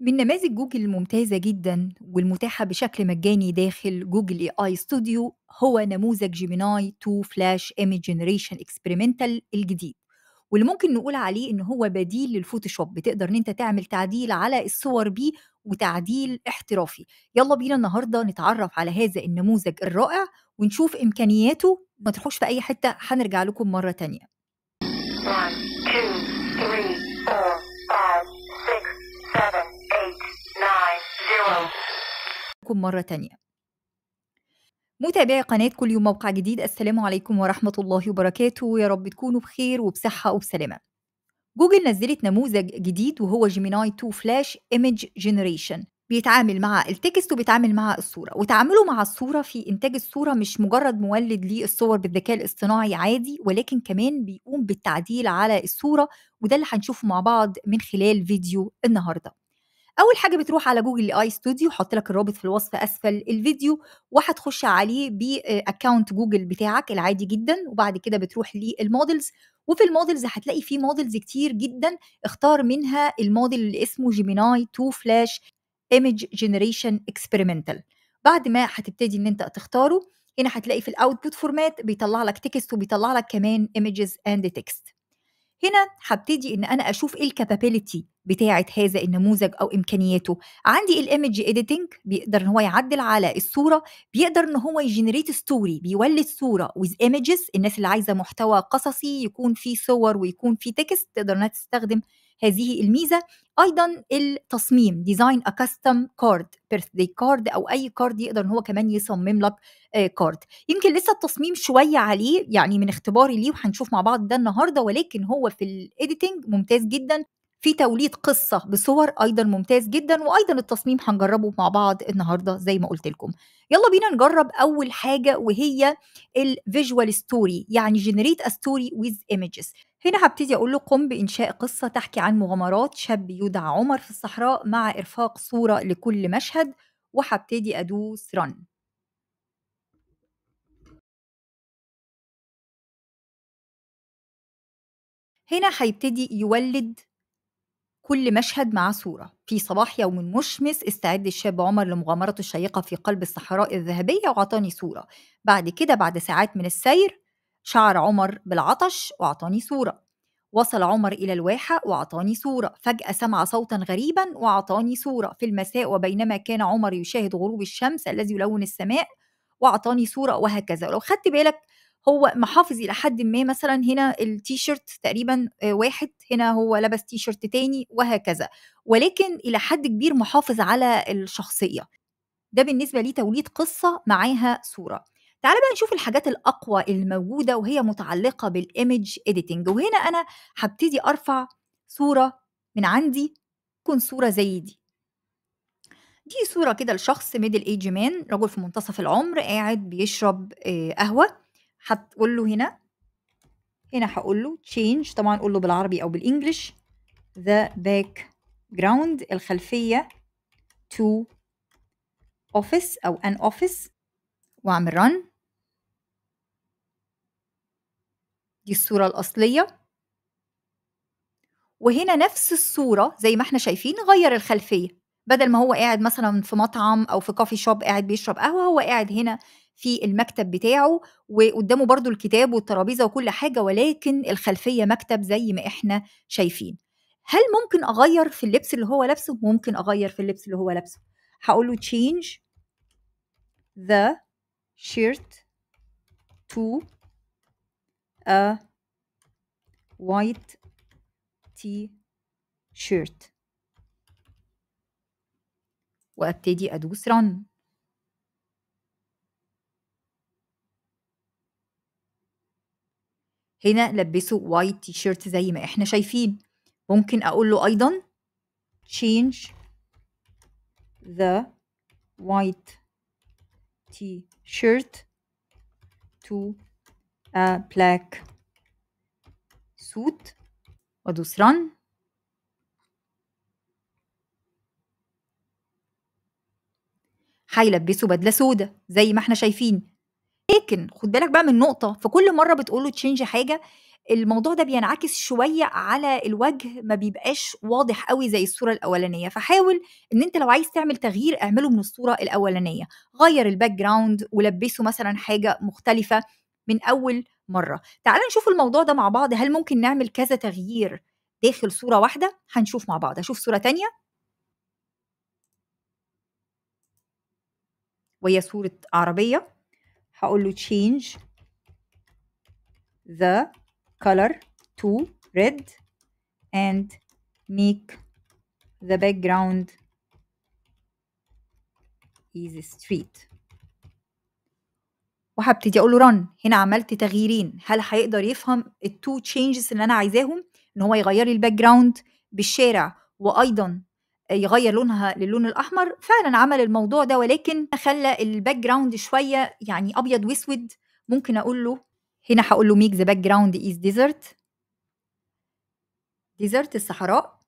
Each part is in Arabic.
من نماذج جوجل الممتازة جدا والمتاحة بشكل مجاني داخل جوجل اي اي ستوديو هو نموذج جيميناي 2 فلاش ايميج جنريشن اكسبيرمنتال الجديد واللي ممكن نقول عليه ان هو بديل للفوتوشوب بتقدر ان انت تعمل تعديل على الصور بيه وتعديل احترافي يلا بينا النهارده نتعرف على هذا النموذج الرائع ونشوف امكانياته ما تروحوش في اي حته هنرجع لكم مره تانية 1 2 3 معاكم مرة تانية متابعي قناة كل يوم موقع جديد السلام عليكم ورحمة الله وبركاته يا رب تكونوا بخير وبصحة وبسلامة جوجل نزلت نموذج جديد وهو جيميناي 2 فلاش ايمج جنريشن بيتعامل مع التكست وبيتعامل مع الصورة وتعامله مع الصورة في إنتاج الصورة مش مجرد مولد للصور بالذكاء الاصطناعي عادي ولكن كمان بيقوم بالتعديل على الصورة وده اللي هنشوفه مع بعض من خلال فيديو النهاردة اول حاجه بتروح على جوجل اي ستوديو حط لك الرابط في الوصف اسفل الفيديو وهتخش عليه باكونت جوجل بتاعك العادي جدا وبعد كده بتروح للمودلز وفي المودلز هتلاقي في مودلز كتير جدا اختار منها الموديل اللي اسمه جيميناي 2 فلاش ايمج جنريشن اكسبيرمنتال بعد ما هتبتدي ان انت تختاره هنا هتلاقي في الاوتبوت فورمات بيطلع لك تكست وبيطلع لك كمان ايمجز اند تكست هنا هبتدي ان انا اشوف ايه الكابابيلتي بتاعة هذا النموذج أو إمكانياته عندي الإيمج إيديتنج بيقدر إن هو يعدل على الصورة بيقدر إن هو يجنريت ستوري بيولد صورة with images الناس اللي عايزة محتوى قصصي يكون فيه صور ويكون فيه تكست تقدر إنها تستخدم هذه الميزة أيضا التصميم ديزاين a custom card birthday card أو أي كارد يقدر إن هو كمان يصمم لك كارد آه، يمكن لسه التصميم شوية عليه يعني من اختباري ليه وهنشوف مع بعض ده النهاردة ولكن هو في الإيديتنج ممتاز جدا في توليد قصه بصور ايضا ممتاز جدا وايضا التصميم هنجربه مع بعض النهارده زي ما قلت لكم يلا بينا نجرب اول حاجه وهي الفيجوال ستوري يعني جنريت ا ستوري ويز ايمجز هنا هبتدي اقول له قم بانشاء قصه تحكي عن مغامرات شاب يدعى عمر في الصحراء مع ارفاق صوره لكل مشهد وهبتدي ادوس رن هنا هيبتدي يولد كل مشهد مع صورة في صباح يوم مشمس استعد الشاب عمر لمغامرته الشيقة في قلب الصحراء الذهبية وأعطاني صورة بعد كده بعد ساعات من السير شعر عمر بالعطش وأعطاني صورة وصل عمر إلى الواحة وأعطاني صورة فجأة سمع صوتا غريبا وأعطاني صورة في المساء وبينما كان عمر يشاهد غروب الشمس الذي يلون السماء وأعطاني صورة وهكذا لو خدت بالك هو محافظ الى حد ما مثلا هنا التيشيرت تقريبا آه، واحد هنا هو لبس تيشيرت تاني وهكذا ولكن الى حد كبير محافظ على الشخصيه ده بالنسبه لي توليد قصه معاها صوره تعال بقى نشوف الحاجات الاقوى الموجوده وهي متعلقه بالايمج اديتنج وهنا انا هبتدي ارفع صوره من عندي تكون صوره زي دي دي صورة كده لشخص ميدل ايج مان رجل في منتصف العمر قاعد بيشرب آه، قهوة هتقول له هنا هنا هقول له change طبعا قول له بالعربي او بالانجلش the background الخلفيه to office او an office واعمل run دي الصوره الاصليه وهنا نفس الصوره زي ما احنا شايفين غير الخلفيه بدل ما هو قاعد مثلا في مطعم او في كوفي شوب قاعد بيشرب قهوه هو قاعد هنا في المكتب بتاعه وقدامه برضو الكتاب والترابيزه وكل حاجه ولكن الخلفيه مكتب زي ما احنا شايفين هل ممكن اغير في اللبس اللي هو لابسه ممكن اغير في اللبس اللي هو لابسه هقول له change the shirt to a white t-shirt وابتدي ادوس run هنا لبسه وايت تي شيرت زي ما احنا شايفين ممكن اقول له ايضا change the white t-shirt to a black suit وادوس run هيلبسه بدلة سودة زي ما احنا شايفين ولكن خد بالك بقى من نقطه فكل مره بتقول له تشينج حاجه الموضوع ده بينعكس شويه على الوجه ما بيبقاش واضح قوي زي الصوره الاولانيه فحاول ان انت لو عايز تعمل تغيير اعمله من الصوره الاولانيه غير الباك جراوند ولبسه مثلا حاجه مختلفه من اول مره تعال نشوف الموضوع ده مع بعض هل ممكن نعمل كذا تغيير داخل صوره واحده هنشوف مع بعض اشوف صوره تانية وهي صوره عربيه هقول له change the color to red and make the background is street وهبتدي اقول له run هنا عملت تغييرين هل هيقدر يفهم التو تشينجز اللي انا عايزاهم ان هو يغير لي الباك جراوند بالشارع وايضا يغير لونها للون الاحمر فعلا عمل الموضوع ده ولكن خلى الباك جراوند شويه يعني ابيض واسود ممكن اقول له هنا هقول له ميك ذا باك جراوند از ديزرت ديزرت الصحراء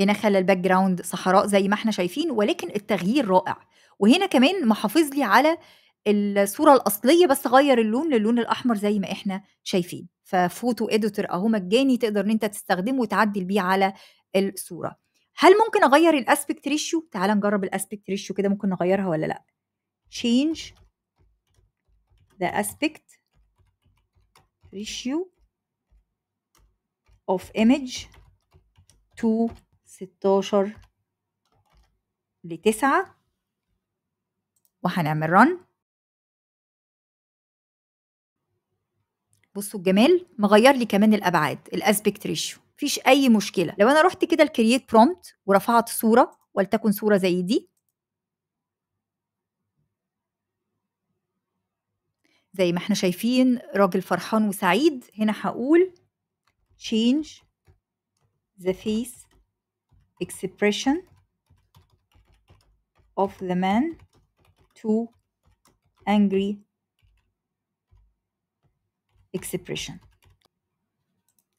هنا خلى الباك جراوند صحراء زي ما احنا شايفين ولكن التغيير رائع وهنا كمان محافظ لي على الصوره الاصليه بس غير اللون للون الاحمر زي ما احنا شايفين ففوتو اديتور اهو مجاني تقدر ان انت تستخدمه وتعدل بيه على الصوره هل ممكن اغير الاسبكت ريشيو تعال نجرب الاسبكت ريشيو كده ممكن نغيرها ولا لا change the aspect ratio of image to 16 ل 9 وهنعمل run بصوا الجمال مغير لي كمان الابعاد الاسبكت ريشيو مفيش اي مشكله لو انا رحت كده الكرييت برومت ورفعت صوره ولتكن صوره زي دي زي ما احنا شايفين راجل فرحان وسعيد هنا هقول change the face expression of the man to angry expression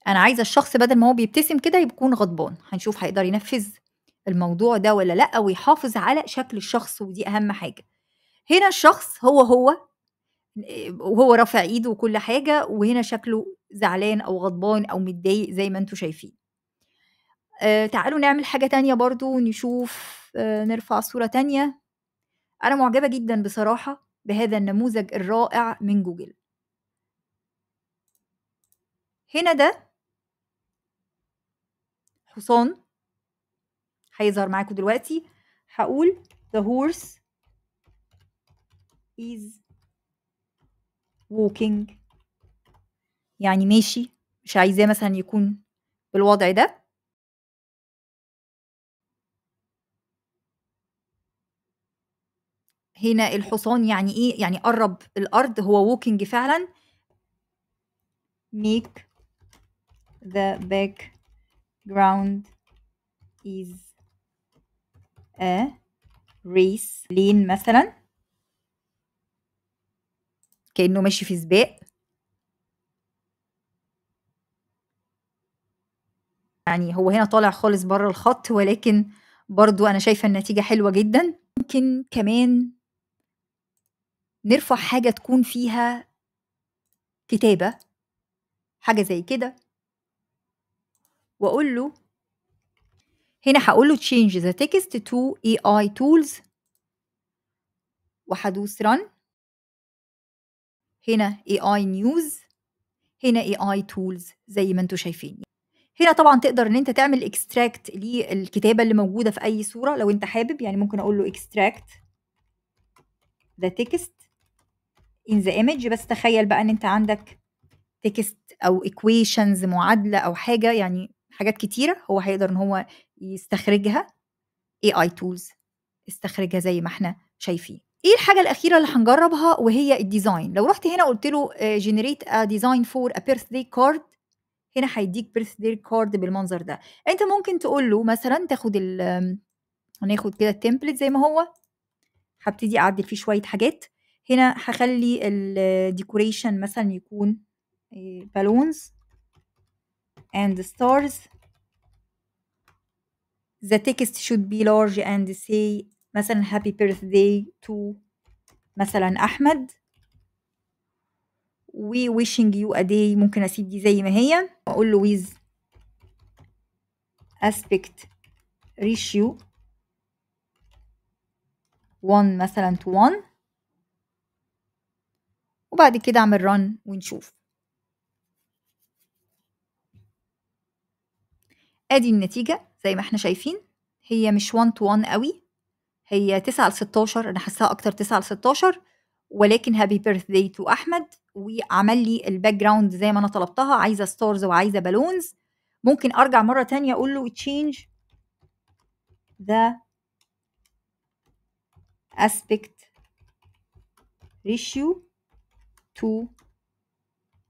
انا عايزه الشخص بدل ما هو بيبتسم كده يكون غضبان هنشوف هيقدر ينفذ الموضوع ده ولا لا ويحافظ على شكل الشخص ودي اهم حاجه هنا الشخص هو هو وهو رافع ايده وكل حاجه وهنا شكله زعلان او غضبان او متضايق زي ما انتم شايفين آه تعالوا نعمل حاجه تانية برضو نشوف آه نرفع صوره تانية انا معجبه جدا بصراحه بهذا النموذج الرائع من جوجل هنا ده حصان هيظهر معاكم دلوقتي هقول the horse is walking يعني ماشي مش عايزاه مثلا يكون بالوضع ده هنا الحصان يعني ايه يعني قرب الارض هو walking فعلا make the background is a race لين مثلا كأنه ماشي في سباق يعني هو هنا طالع خالص بره الخط ولكن برضو أنا شايفة النتيجة حلوة جدا ممكن كمان نرفع حاجة تكون فيها كتابة حاجة زي كده واقول له هنا هقول له change the text to AI tools وهدوس run هنا AI news هنا AI tools زي ما انتم شايفين هنا طبعا تقدر ان انت تعمل extract للكتابه اللي موجوده في اي صوره لو انت حابب يعني ممكن اقول له extract the text in the image بس تخيل بقى ان انت عندك text او equations معادله او حاجه يعني حاجات كتيره هو هيقدر ان هو يستخرجها اي اي تولز استخرجها زي ما احنا شايفين ايه الحاجه الاخيره اللي هنجربها وهي الديزاين لو رحت هنا قلت له جنريت ا ديزاين فور ا بيرث داي كارد هنا هيديك بيرث داي كارد بالمنظر ده انت ممكن تقول له مثلا تاخد ال هناخد كده التمبلت زي ما هو هبتدي اعدل فيه شويه حاجات هنا هخلي الديكوريشن مثلا يكون بالونز آه، and stars the text should be large and say مثلا happy birthday to مثلا أحمد we wishing you a day ممكن أسيب دي زي ما هي وأقول له with aspect ratio 1 مثلا to 1 وبعد كده أعمل run ونشوف ادي النتيجه زي ما احنا شايفين هي مش 1 تو 1 قوي هي 9 ل 16 انا حاساها اكتر 9 ل 16 ولكن هابي بيرث داي تو احمد وعمل لي الباك جراوند زي ما انا طلبتها عايزه ستارز وعايزه بالونز ممكن ارجع مره ثانيه اقول له تشينج ذا اسبيكت ريشيو تو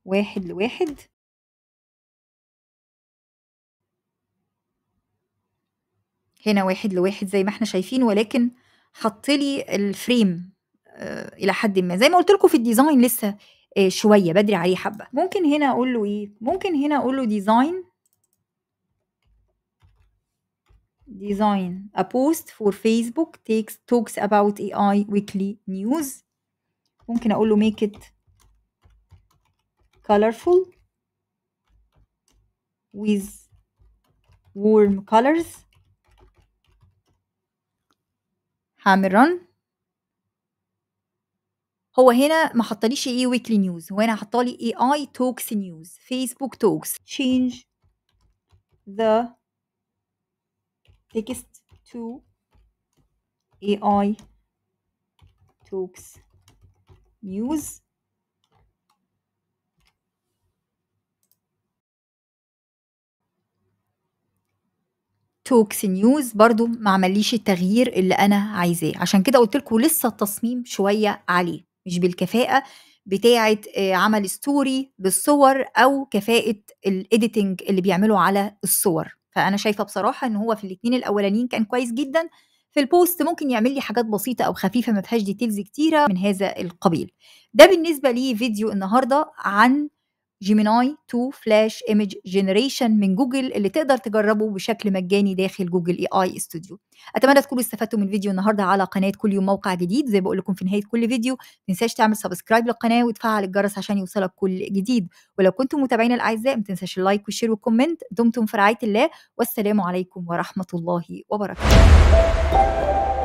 واحد لواحد هنا واحد لواحد زي ما احنا شايفين ولكن حط لي الفريم آه، الى حد ما زي ما قلت لكم في الديزاين لسه آه، شويه بدري عليه حبه ممكن هنا اقول له ايه ممكن هنا اقول له ديزاين ا بوست فور فيسبوك تيكس توكس اباوت اي اي ويكلي نيوز ممكن اقول له ميك ات colorful with warm colors حامرا هو هنا ما حطليش ايه ويكلي نيوز هو هنا حطالي اي اي توكس نيوز فيسبوك توكس change the text to اي توكس نيوز توكس نيوز برضو ما عمليش التغيير اللي انا عايزاه عشان كده قلت لكم لسه التصميم شويه عليه مش بالكفاءه بتاعه آه، عمل ستوري بالصور او كفاءه الايديتنج اللي بيعملوا على الصور فانا شايفه بصراحه ان هو في الاثنين الاولانيين كان كويس جدا في البوست ممكن يعمل لي حاجات بسيطه او خفيفه ما فيهاش ديتيلز كتيره من هذا القبيل ده بالنسبه لي فيديو النهارده عن جيميناي 2 فلاش ايمج جنريشن من جوجل اللي تقدر تجربه بشكل مجاني داخل جوجل اي اي استوديو اتمنى تكونوا استفدتوا من فيديو النهارده على قناه كل يوم موقع جديد زي بقول لكم في نهايه كل فيديو ما تنساش تعمل سبسكرايب للقناه وتفعل الجرس عشان يوصلك كل جديد ولو كنتم متابعين الاعزاء ما تنساش اللايك والشير والكومنت دمتم في رعايه الله والسلام عليكم ورحمه الله وبركاته